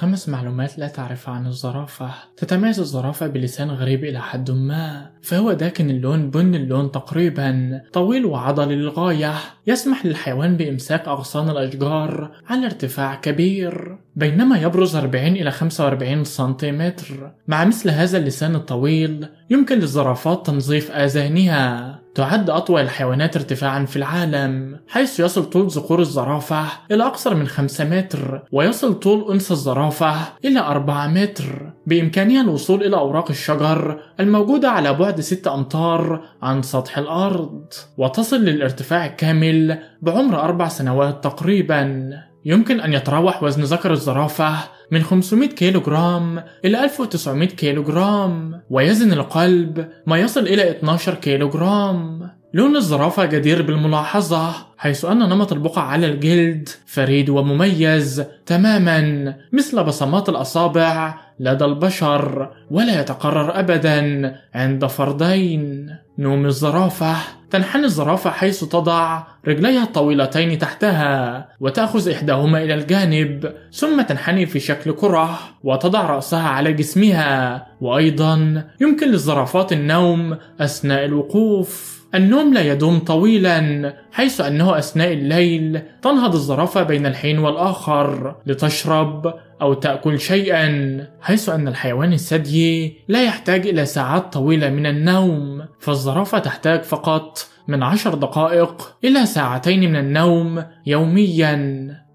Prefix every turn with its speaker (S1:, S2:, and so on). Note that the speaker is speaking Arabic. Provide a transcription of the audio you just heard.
S1: خمس معلومات لا تعرفها عن الزرافة تتميز الزرافة بلسان غريب إلى حد ما فهو داكن اللون بن اللون تقريبا طويل وعضلي للغاية يسمح للحيوان بإمساك أغصان الأشجار على ارتفاع كبير بينما يبرز 40 إلى 45 سنتيمتر مع مثل هذا اللسان الطويل يمكن للزرافات تنظيف آذانها تعد أطول الحيوانات ارتفاعا في العالم حيث يصل طول ذكور الزرافة إلى أكثر من 5 متر ويصل طول أنثى الزرافة إلى 4 متر بإمكانها الوصول إلى أوراق الشجر الموجودة على بعد 6 أمتار عن سطح الأرض وتصل للارتفاع الكامل بعمر 4 سنوات تقريباً يمكن أن يتراوح وزن ذكر الزرافة من 500 كيلوغرام إلى 1900 كيلوغرام ويزن القلب ما يصل إلى 12 كيلوغرام لون الزرافة جدير بالملاحظة حيث أن نمط البقع على الجلد فريد ومميز تماما مثل بصمات الأصابع لدى البشر ولا يتقرر أبدا عند فردين نوم الزرافة تنحني الزرافة حيث تضع رجليها الطويلتين تحتها وتأخذ إحداهما إلى الجانب ثم تنحني في شكل كرة وتضع رأسها على جسمها وأيضا يمكن للزرافات النوم أثناء الوقوف النوم لا يدوم طويلا حيث أنه أثناء الليل تنهض الزرافة بين الحين والآخر لتشرب أو تأكل شيئا حيث أن الحيوان الثديي لا يحتاج إلى ساعات طويلة من النوم فالزرافة تحتاج فقط من عشر دقائق إلى ساعتين من النوم يوميا